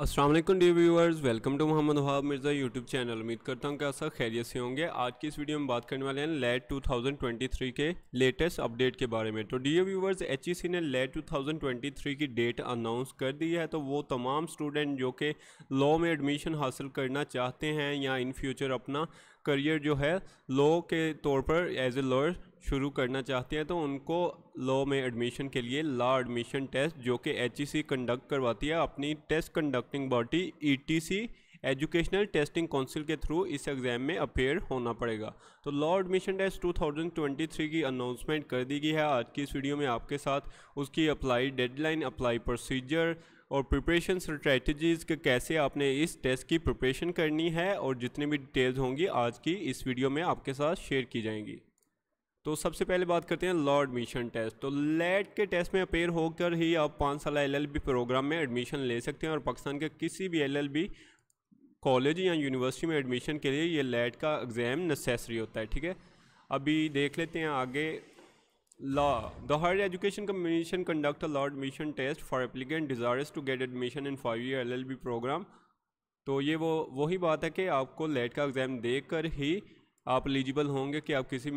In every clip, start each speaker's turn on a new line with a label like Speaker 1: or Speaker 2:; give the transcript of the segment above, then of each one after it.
Speaker 1: Aslam dear viewers welcome to Mohammad Wahab Mirza YouTube channel उम्मीद करता हूँ कि आप सब खैरियत से होंगे आज की इस वीडियो में बात करने वाले हैं लेट 2023 के लेटेस्ट अपडेट के बारे में तो डी व्यूअर्स एच ने लेट 2023 की डेट अनाउंस कर दी है तो वो तमाम स्टूडेंट जो कि लॉ में एडमिशन हासिल करना चाहते हैं या इन फ्यूचर अपना करियर जो है लॉ के तौर पर एज ए लॉयर शुरू करना चाहते हैं तो उनको लॉ में एडमिशन के लिए लॉ एडमिशन टेस्ट जो कि एच कंडक्ट e करवाती है अपनी टेस्ट कंडक्टिंग बॉडी ई एजुकेशनल टेस्टिंग काउंसिल के थ्रू इस एग्ज़ाम में अपेयर होना पड़ेगा तो लॉ एडमिशन टेस्ट 2023 की अनाउंसमेंट कर दी गई है आज की इस वीडियो में आपके साथ उसकी अप्लाई डेडलाइन अप्लाई प्रोसीजर और प्रिपरेशन स्ट्रेटजीज़ कैसे आपने इस टेस्ट की प्रिपरेशन करनी है और जितनी भी डिटेल्स होंगी आज की इस वीडियो में आपके साथ शेयर की जाएंगी तो सबसे पहले बात करते हैं लॉ एडमिशन टेस्ट तो लेट e के टेस्ट में अपेयर होकर ही आप पाँच साल एलएलबी प्रोग्राम में एडमिशन ले सकते हैं और पाकिस्तान के किसी भी एलएलबी कॉलेज या यूनिवर्सिटी में एडमिशन के लिए ये लेट e का एग्ज़ाम नेसेसरी होता है ठीक है अभी देख लेते हैं आगे law the higher education commission conduct a law admission test for applicant desirous to get admission in five year llb programme तो ये वो वही बात है कि आपको लेट e का एग्ज़ाम देकर ही आप एलिजिबल होंगे कि आप किसी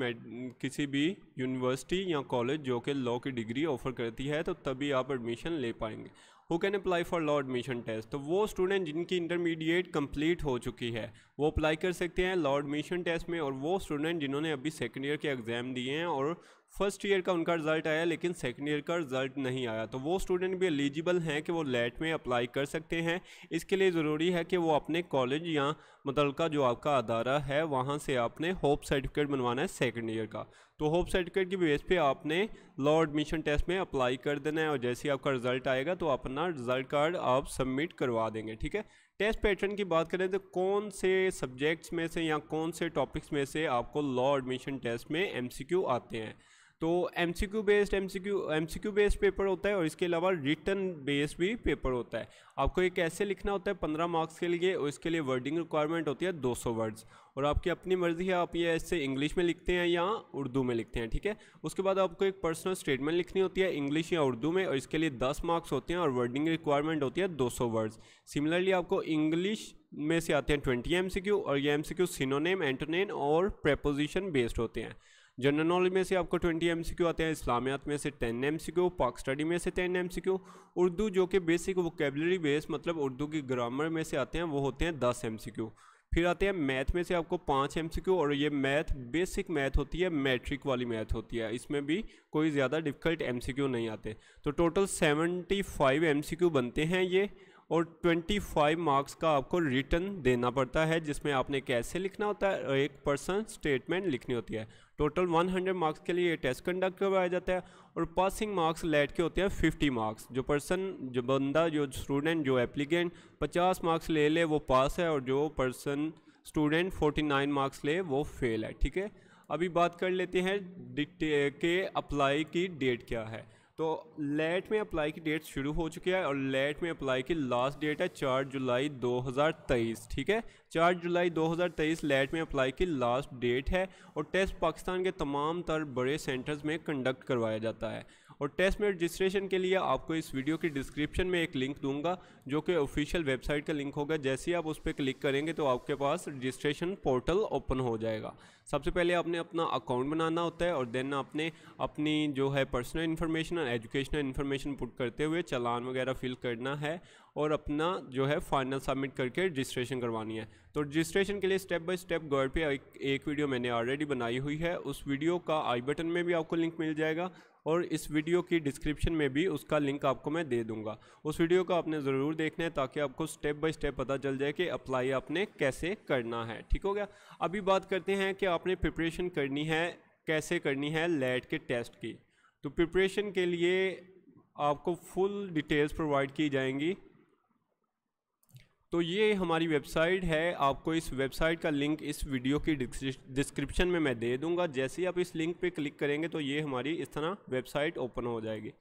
Speaker 1: किसी भी यूनिवर्सिटी या कॉलेज जो कि लॉ की डिग्री ऑफर करती है तो तभी आप एडमिशन ले पाएंगे who can apply for law admission test तो वो स्टूडेंट जिनकी इंटरमीडिएट कंप्लीट हो चुकी है वो अप्लाई कर सकते हैं लॉ एडमिशन टेस्ट में और वो स्टूडेंट जिन्होंने अभी सेकेंड ईयर के एग्ज़ाम दिए हैं और फर्स्ट ईयर का उनका रिजल्ट आया लेकिन सेकेंड ईयर का रिजल्ट नहीं आया तो वो स्टूडेंट भी एलिजिबल हैं कि वो लेट में अप्लाई कर सकते हैं इसके लिए ज़रूरी है कि वो अपने कॉलेज या मतलब का जो आपका अदारा है वहाँ से आपने होप सर्टिफिकेट बनवाना है सेकेंड ईयर का तो होप सर्टिफिकेट की बेस पे आपने लॉ एडमिशन टेस्ट में अप्लाई कर देना है और जैसे ही आपका रिजल्ट आएगा तो अपना रिजल्ट कार्ड आप सबमिट करवा देंगे ठीक है टेस्ट पैटर्न की बात करें तो कौन से सब्जेक्ट्स में से या कौन से टॉपिक्स में से आपको लॉ एडमिशन टेस्ट में एमसीक्यू आते हैं तो M C Q based M C Q M C Q based paper होता है और इसके अलावा रिटर्न बेस्ड भी पेपर होता है आपको ये कैसे लिखना होता है पंद्रह मार्क्स के लिए और इसके लिए वर्डिंग रिक्वायरमेंट होती है दो सौ वर्ड्स और आपकी अपनी मर्जी है आप ये ऐसे इंग्लिश में लिखते हैं या उर्दू में लिखते हैं ठीक है उसके बाद आपको एक पर्सनल स्टेटमेंट लिखनी होती है इंग्लिश या उर्दू में और इसके लिए दस मार्क्स होते हैं और वर्डिंग रिक्वायरमेंट होती है दो सौ वर्ड्स सिमिलरली आपको इंग्लिश में से आते हैं ट्वेंटी एम सी क्यू और ये M C Q synonym antonym और प्रेपोजिशन बेस्ड होते हैं जनरल नॉलेज में से आपको 20 एम आते हैं इस्लामियात में से 10 क्यू पाक स्टडी में से 10 क्यू उर्दू जो कि बेसिक वोकेबलरी बेस मतलब उर्दू की ग्रामर में से आते हैं वो होते हैं दस एम फिर आते हैं मैथ में से आपको पाँच एम और ये मैथ बेसिक मैथ होती है मैट्रिक वाली मैथ होती है इसमें भी कोई ज़्यादा डिफिकल्ट एम नहीं आते तो टोटल सेवेंटी फाइव बनते हैं ये और 25 मार्क्स का आपको रिटर्न देना पड़ता है जिसमें आपने कैसे लिखना होता है और एक पर्सन स्टेटमेंट लिखनी होती है टोटल 100 मार्क्स के लिए ये टेस्ट कंडक्ट करवाया जाता है और पासिंग मार्क्स लेट के होते हैं 50 मार्क्स जो पर्सन जो बंदा जो स्टूडेंट जो एप्लीकेंट 50 मार्क्स ले ले वो पास है और जो पर्सन स्टूडेंट 49 मार्क्स ले वो फेल है ठीक है अभी बात कर लेते हैं के अप्लाई की डेट क्या है तो लेट में अप्लाई की डेट शुरू हो चुकी है और लेट में अप्लाई की लास्ट डेट है चार जुलाई 2023 ठीक है चार जुलाई 2023 लेट में अप्लाई की लास्ट डेट है और टेस्ट पाकिस्तान के तमाम तर बड़े सेंटर्स में कंडक्ट करवाया जाता है और टेस्ट में रजिस्ट्रेशन के लिए आपको इस वीडियो की डिस्क्रिप्शन में एक लिंक दूंगा जो कि ऑफिशियल वेबसाइट का लिंक होगा जैसे ही आप उस पर क्लिक करेंगे तो आपके पास रजिस्ट्रेशन पोर्टल ओपन हो जाएगा सबसे पहले आपने अपना अकाउंट बनाना होता है और देन आपने अपनी जो है personal information educational information put करते हुए चलान वगैरह फिल करना है और अपना जो है फाइनल सबमिट करके रजिस्ट्रेशन करवानी है तो रजिस्ट्रेशन के लिए स्टेप बाय स्टेप गॉड पे एक, एक वीडियो मैंने ऑलरेडी बनाई हुई है उस वीडियो का आई बटन में भी आपको लिंक मिल जाएगा और इस वीडियो की डिस्क्रिप्शन में भी उसका लिंक आपको मैं दे दूंगा उस वीडियो का आपने ज़रूर देखना है ताकि आपको स्टेप बाय स्टेप पता चल जाए कि अप्लाई आपने कैसे करना है ठीक हो गया अभी बात करते हैं कि आपने प्रिपरेशन करनी है कैसे करनी है लेट e के टेस्ट की तो प्रिपरेशन के लिए आपको फुल डिटेल्स प्रोवाइड की जाएंगी तो ये हमारी वेबसाइट है आपको इस वेबसाइट का लिंक इस वीडियो की डिस्क्रिप्शन में मैं दे दूंगा जैसे ही आप इस लिंक पे क्लिक करेंगे तो ये हमारी इस तरह वेबसाइट ओपन हो जाएगी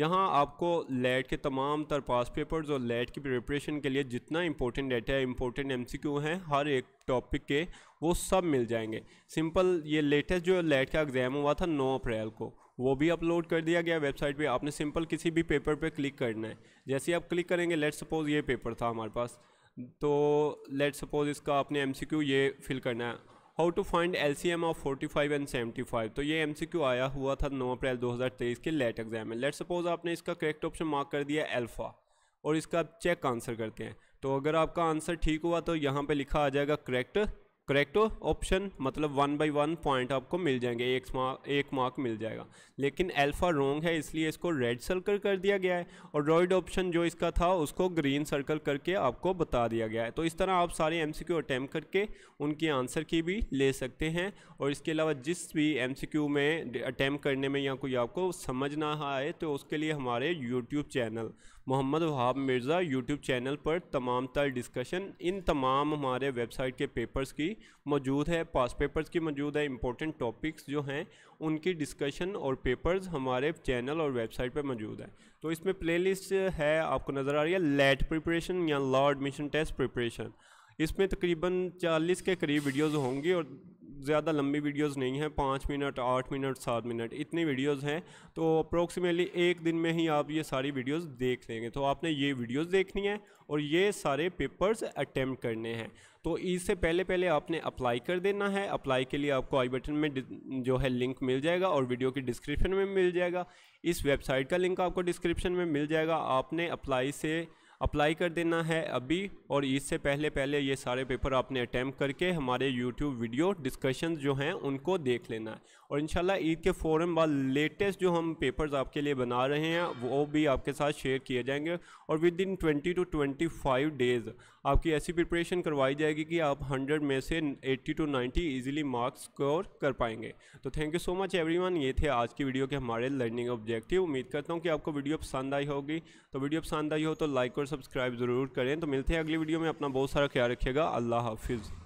Speaker 1: यहाँ आपको लेट के तमाम तर पास पेपर्स और लेट की प्रिपरेशन के लिए जितना इंपॉर्टेंट डेटा है इंपॉर्टेंट एम हैं हर एक टॉपिक के वो सब मिल जाएंगे सिंपल ये लेटेस्ट जो लेट का एग्ज़ाम हुआ था नौ अप्रैल को वो भी अपलोड कर दिया गया वेबसाइट पे आपने सिंपल किसी भी पेपर पे क्लिक करना है जैसे आप क्लिक करेंगे लेट सपोज ये पेपर था हमारे पास तो लेट सपोज इसका आपने एम ये फिल करना है how to find L C M of forty five and seventy five तो ये एम सी क्यू आया हुआ था नौ अप्रैल दो हज़ार तेईस के लेट एग्जाम में लेट सपोज आपने इसका करेक्ट ऑप्शन मार्क कर दिया एल्फ़ा और इसका आप चेक आंसर करते हैं तो अगर आपका आंसर ठीक हुआ तो यहाँ पर लिखा आ जाएगा करेक्ट करेक्ट ऑप्शन मतलब वन बाई वन पॉइंट आपको मिल जाएंगे एक मार्क एक मार्क मिल जाएगा लेकिन अल्फ़ा रोंग है इसलिए इसको रेड सर्कल कर दिया गया है और रॉइड ऑप्शन जो इसका था उसको ग्रीन सर्कल करके आपको बता दिया गया है तो इस तरह आप सारे एम सी करके उनकी आंसर की भी ले सकते हैं और इसके अलावा जिस भी एम में अटैम्प्ट करने में या कोई आपको समझ ना आए तो उसके लिए हमारे YouTube channel Mohammad Wahab Mirza YouTube channel पर तमाम तर डिस्कशन इन तमाम हमारे वेबसाइट के पेपर्स की मौजूद है पास पेपर्स की मौजूद है इंपॉर्टेंट टॉपिक्स जो हैं उनकी डिस्कशन और पेपर्स हमारे चैनल और वेबसाइट पर मौजूद है तो इसमें लिस्ट है आपको नज़र आ रही है लेट प्रिपरेशन या लॉ एडमिशन टेस्ट प्रिपरेशन इसमें तकरीबन 40 के करीब वीडियोस होंगी और ज़्यादा लंबी वीडियोस नहीं हैं पाँच मिनट आठ मिनट सात मिनट इतनी वीडियोस हैं तो अप्रोक्सीमेटली एक दिन में ही आप ये सारी वीडियोस देख लेंगे तो आपने ये वीडियोस देखनी है और ये सारे पेपर्स अटैम्प्ट करने हैं तो इससे पहले पहले आपने अप्लाई कर देना है अप्लाई के लिए आपको आई बटन में जो है लिंक मिल जाएगा और वीडियो की डिस्क्रिप्शन में मिल जाएगा इस वेबसाइट का लिंक आपको डिस्क्रिप्शन में मिल जाएगा आपने अप्लाई से अप्लाई कर देना है अभी और इससे पहले पहले ये सारे पेपर आपने अटैम्प्ट करके हमारे यूट्यूब वीडियो डिस्कशन जो हैं उनको देख लेना है और इन ईद के फ़ौरन बाद लेटेस्ट जो हम पेपर्स आपके लिए बना रहे हैं वो भी आपके साथ शेयर किए जाएंगे और within twenty to twenty five days आपकी ऐसी प्रिपरेशन करवाई जाएगी कि आप हंड्रेड में से eighty to ninety easily marks score कर पाएंगे तो thank you so much every ये थे आज की वीडियो के हमारे लर्निंग ऑब्जेक्टिव उम्मीद करता हूँ कि आपको वीडियो पसंद आई होगी तो वीडियो पसंद आई हो तो लाइक और सब्सक्राइब ज़रूर करें तो मिलते हैं अगली वीडियो में अपना बहुत सारा ख्याल रखिएगा अल्लाह हाफिज़